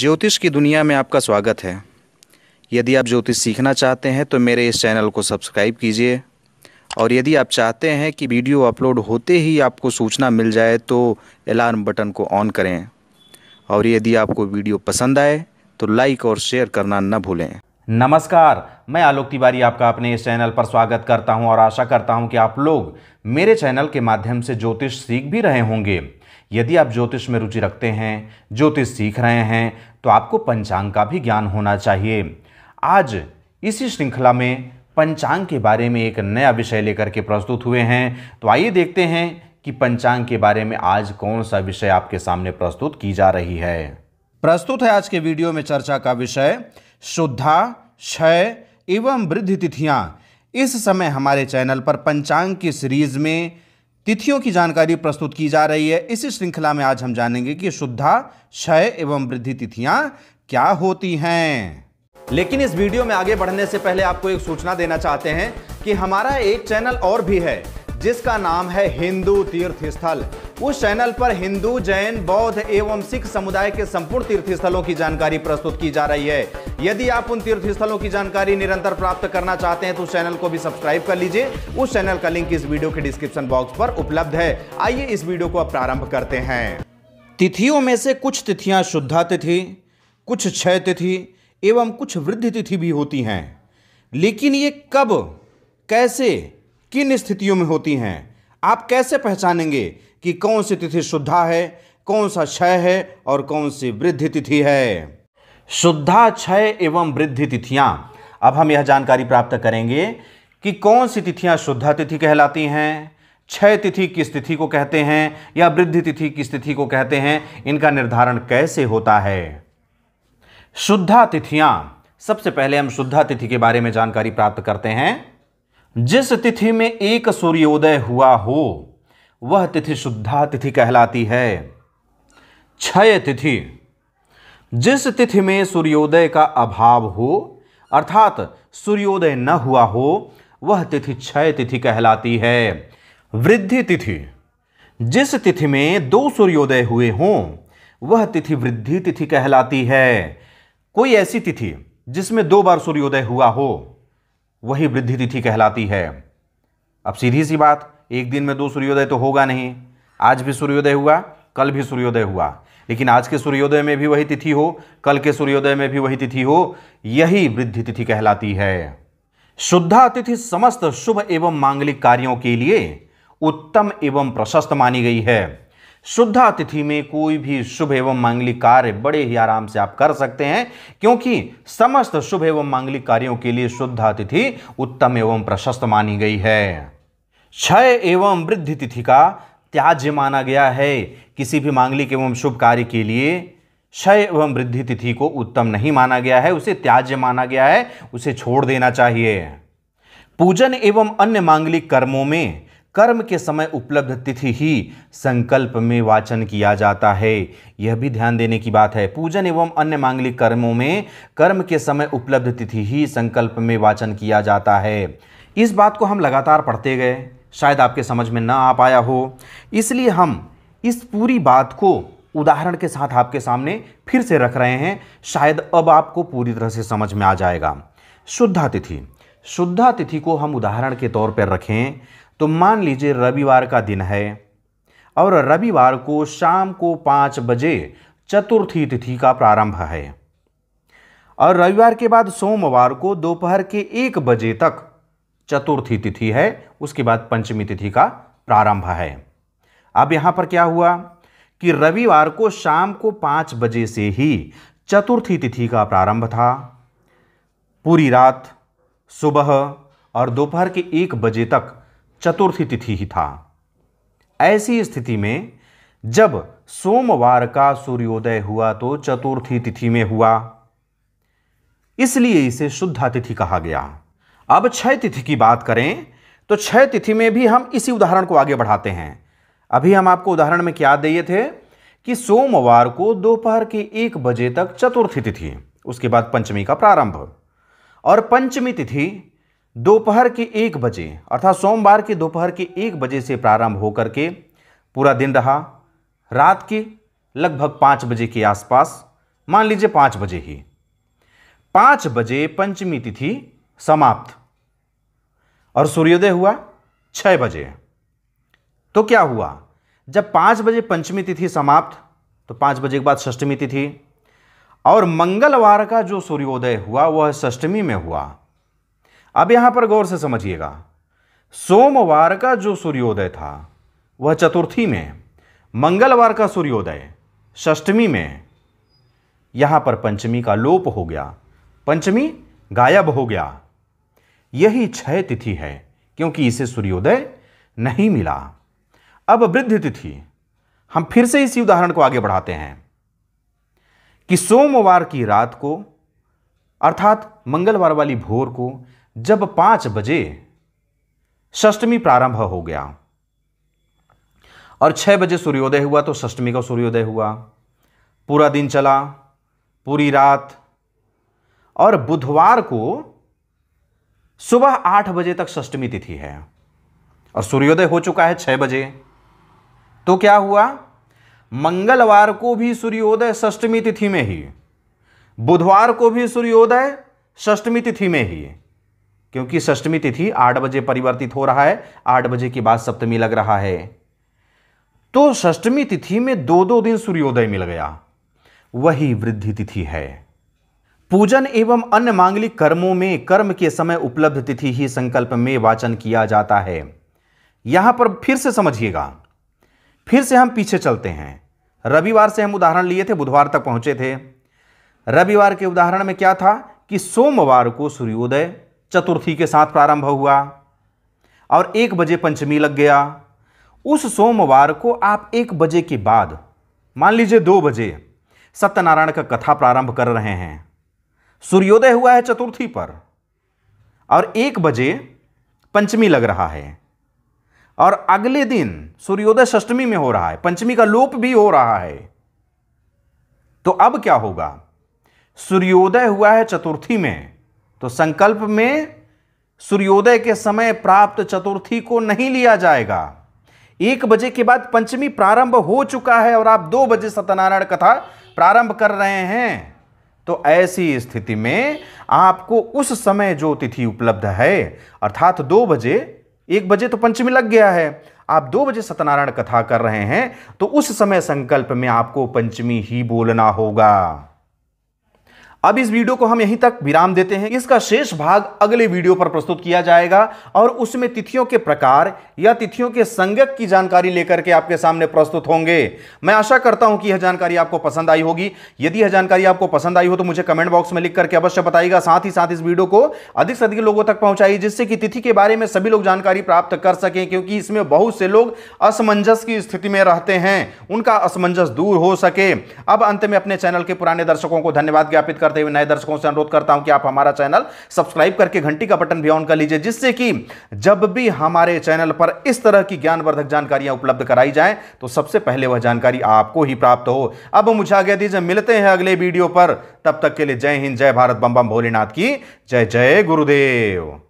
ज्योतिष की दुनिया में आपका स्वागत है यदि आप ज्योतिष सीखना चाहते हैं तो मेरे इस चैनल को सब्सक्राइब कीजिए और यदि आप चाहते हैं कि वीडियो अपलोड होते ही आपको सूचना मिल जाए तो अलार्म बटन को ऑन करें और यदि आपको वीडियो पसंद आए तो लाइक और शेयर करना न भूलें नमस्कार मैं आलोक तिवारी आपका अपने इस चैनल पर स्वागत करता हूं और आशा करता हूं कि आप लोग मेरे चैनल के माध्यम से ज्योतिष सीख भी रहे होंगे यदि आप ज्योतिष में रुचि रखते हैं ज्योतिष सीख रहे हैं तो आपको पंचांग का भी ज्ञान होना चाहिए आज इसी श्रृंखला में पंचांग के बारे में एक नया विषय लेकर के प्रस्तुत हुए हैं तो आइए देखते हैं कि पंचांग के बारे में आज कौन सा विषय आपके सामने प्रस्तुत की जा रही है प्रस्तुत है आज के वीडियो में चर्चा का विषय शुद्धा क्षय एवं वृद्धि तिथियाँ इस समय हमारे चैनल पर पंचांग की सीरीज में तिथियों की जानकारी प्रस्तुत की जा रही है इस श्रृंखला में आज हम जानेंगे कि शुद्धा क्षय एवं वृद्धि तिथियां क्या होती हैं लेकिन इस वीडियो में आगे बढ़ने से पहले आपको एक सूचना देना चाहते हैं कि हमारा एक चैनल और भी है जिसका नाम है हिंदू तीर्थ स्थल उस चैनल पर हिंदू जैन बौद्ध एवं सिख समुदाय के संपूर्ण तीर्थ स्थलों की जानकारी प्रस्तुत की जा रही है यदि आप उन तीर्थ स्थलों की जानकारी निरंतर प्राप्त करना चाहते हैं तो चैनल को भी सब्सक्राइब कर लीजिए उस चैनल का लिंक इस वीडियो के डिस्क्रिप्शन बॉक्स पर उपलब्ध है आइए इस वीडियो को आप प्रारंभ करते हैं तिथियों में से कुछ तिथियां शुद्धा तिथि कुछ क्षय तिथि एवं कुछ वृद्धि तिथि भी होती हैं लेकिन ये कब कैसे किन स्थितियों में होती हैं आप कैसे पहचानेंगे कि कौन सी तिथि शुद्धा है कौन सा क्षय है और कौन सी वृद्धि तिथि है शुद्धा क्षय एवं वृद्धि तिथियां अब हम यह जानकारी प्राप्त करेंगे कि कौन सी तिथियां शुद्धा तिथि कहलाती हैं क्षय तिथि किस तिथि को कहते हैं या वृद्धि तिथि किस तिथि को कहते हैं इनका निर्धारण कैसे होता है शुद्धा तिथियां सबसे पहले हम शुद्धा तिथि के बारे में जानकारी प्राप्त करते हैं जिस तिथि में एक सूर्योदय हुआ हो वह तिथि शुद्धा तिथि कहलाती है क्षय तिथि जिस तिथि में सूर्योदय का अभाव हो अर्थात सूर्योदय न हुआ हो वह तिथि क्षय तिथि कहलाती है वृद्धि तिथि जिस तिथि में दो सूर्योदय हुए हों वह तिथि वृद्धि तिथि कहलाती है कोई ऐसी तिथि जिसमें दो बार सूर्योदय हुआ हो वही वृद्धि तिथि कहलाती है अब सीधी सी बात एक दिन में दो सूर्योदय तो होगा नहीं आज भी सूर्योदय हुआ कल भी सूर्योदय हुआ लेकिन आज के सूर्योदय में भी वही तिथि हो कल के सूर्योदय में भी वही तिथि हो यही वृद्धि तिथि कहलाती है शुद्धा तिथि समस्त शुभ एवं मांगलिक कार्यों के लिए उत्तम एवं प्रशस्त मानी गई है शुद्धा तिथि में कोई भी शुभ एवं मांगलिक कार्य बड़े ही आराम से आप कर सकते हैं क्योंकि समस्त शुभ एवं मांगलिक कार्यों के लिए शुद्धा तिथि उत्तम एवं प्रशस्त मानी गई है क्षय एवं वृद्धि तिथि का त्याज्य माना गया है किसी भी मांगलिक एवं शुभ कार्य के लिए क्षय एवं वृद्धि तिथि को उत्तम नहीं माना गया है उसे त्याज्य माना गया है उसे छोड़ देना चाहिए पूजन एवं अन्य मांगलिक कर्मों में कर्म के समय उपलब्ध तिथि ही संकल्प में वाचन किया जाता है यह भी ध्यान देने की बात है पूजन एवं अन्य मांगलिक कर्मों में कर्म के समय उपलब्ध तिथि ही संकल्प में वाचन किया जाता है इस बात को हम लगातार पढ़ते गए शायद आपके समझ में ना आ पाया हो इसलिए हम इस पूरी बात को उदाहरण के साथ आपके सामने फिर से रख रहे हैं शायद अब आपको पूरी तरह से समझ में आ जाएगा शुद्धा तिथि शुद्धा तिथि को हम उदाहरण के तौर पर रखें तो मान लीजिए रविवार का दिन है और रविवार को शाम को पाँच बजे चतुर्थी तिथि का प्रारंभ है और रविवार के बाद सोमवार को दोपहर के एक बजे तक चतुर्थी तिथि है उसके बाद पंचमी तिथि का प्रारंभ है अब यहां पर क्या हुआ कि रविवार को शाम को पांच बजे से ही चतुर्थी तिथि का प्रारंभ था पूरी रात सुबह और दोपहर के एक बजे तक चतुर्थी तिथि ही था ऐसी स्थिति में जब सोमवार का सूर्योदय हुआ तो चतुर्थी तिथि में हुआ इसलिए इसे शुद्धा तिथि कहा गया अब क्षय तिथि की बात करें तो क्षय तिथि में भी हम इसी उदाहरण को आगे बढ़ाते हैं अभी हम आपको उदाहरण में क्या दिए थे कि सोमवार को दोपहर के एक बजे तक चतुर्थी तिथि उसके बाद पंचमी का प्रारंभ और पंचमी तिथि दोपहर के एक बजे अर्थात सोमवार के दोपहर के एक बजे से प्रारंभ होकर के पूरा दिन रहा रात के लगभग पाँच बजे के आसपास मान लीजिए पाँच बजे ही पाँच बजे पंचमी तिथि समाप्त और सूर्योदय हुआ छः बजे तो क्या हुआ जब पाँच बजे पंचमी तिथि समाप्त तो पाँच बजे के बाद षष्टमी तिथि और मंगलवार का जो सूर्योदय हुआ वह षष्टमी में हुआ अब यहाँ पर गौर से समझिएगा सोमवार का जो सूर्योदय था वह चतुर्थी में मंगलवार का सूर्योदय षष्टमी में यहाँ पर पंचमी का लोप हो गया पंचमी गायब हो गया यही छह तिथि है क्योंकि इसे सूर्योदय नहीं मिला अब वृद्ध तिथि हम फिर से इसी उदाहरण को आगे बढ़ाते हैं कि सोमवार की रात को अर्थात मंगलवार वाली भोर को जब पांच बजे षष्टमी प्रारंभ हो गया और छह बजे सूर्योदय हुआ तो षष्टमी का सूर्योदय हुआ पूरा दिन चला पूरी रात और बुधवार को सुबह आठ बजे तक षष्टमी तिथि है और सूर्योदय हो चुका है छह बजे तो क्या हुआ मंगलवार को भी सूर्योदय षष्टमी तिथि में ही बुधवार को भी सूर्योदय षष्टमी तिथि में ही क्योंकि षष्टमी तिथि आठ बजे परिवर्तित हो रहा है आठ बजे के बाद सप्तमी लग रहा है तो षष्टमी तिथि में दो दो दिन सूर्योदय मिल गया वही वृद्धि तिथि है पूजन एवं अन्य मांगलिक कर्मों में कर्म के समय उपलब्ध तिथि ही संकल्प में वाचन किया जाता है यहां पर फिर से समझिएगा फिर से हम पीछे चलते हैं रविवार से हम उदाहरण लिए थे बुधवार तक पहुंचे थे रविवार के उदाहरण में क्या था कि सोमवार को सूर्योदय चतुर्थी के साथ प्रारंभ हुआ और एक बजे पंचमी लग गया उस सोमवार को आप एक बजे के बाद मान लीजिए दो बजे सत्यनारायण का कथा प्रारंभ कर रहे हैं सूर्योदय हुआ है चतुर्थी पर और एक बजे पंचमी लग रहा है और अगले दिन सूर्योदय षष्टमी में हो रहा है पंचमी का लोप भी हो रहा है तो अब क्या होगा सूर्योदय हुआ है चतुर्थी में तो संकल्प में सूर्योदय के समय प्राप्त चतुर्थी को नहीं लिया जाएगा एक बजे के बाद पंचमी प्रारंभ हो चुका है और आप दो बजे सत्यनारायण कथा प्रारंभ कर रहे हैं तो ऐसी स्थिति में आपको उस समय जो तिथि उपलब्ध है अर्थात दो बजे एक बजे तो पंचमी लग गया है आप दो बजे सत्यनारायण कथा कर रहे हैं तो उस समय संकल्प में आपको पंचमी ही बोलना होगा अब इस वीडियो को हम यहीं तक विराम देते हैं इसका शेष भाग अगले वीडियो पर प्रस्तुत किया जाएगा और उसमें तिथियों के प्रकार या तिथियों के संगत की जानकारी लेकर के आपके सामने प्रस्तुत होंगे मैं आशा करता हूं कि यह जानकारी आपको पसंद आई होगी यदि यह जानकारी आपको पसंद आई हो तो मुझे कमेंट बॉक्स में लिख करके अवश्य बताएगा साथ ही साथ इस वीडियो को अधिक से अधिक लोगों तक पहुंचाई जिससे कि तिथि के बारे में सभी लोग जानकारी प्राप्त कर सकें क्योंकि इसमें बहुत से लोग असमंजस की स्थिति में रहते हैं उनका असमंजस दूर हो सके अब अंत में अपने चैनल के पुराने दर्शकों को धन्यवाद ज्ञापित कर करते हुए नए दर्शकों से अनुरोध करता हूं कि आप हमारा चैनल सब्सक्राइब करके घंटी का बटन भी ऑन कर लीजिए जिससे कि जब भी हमारे चैनल पर इस तरह की ज्ञानवर्धक जानकारियां उपलब्ध कराई जाए तो सबसे पहले वह जानकारी आपको ही प्राप्त हो अब मुझे आगे दीजिए मिलते हैं अगले वीडियो पर तब तक के लिए जय हिंद जय भारत बम बम भोलेनाथ की जय जय गुरुदेव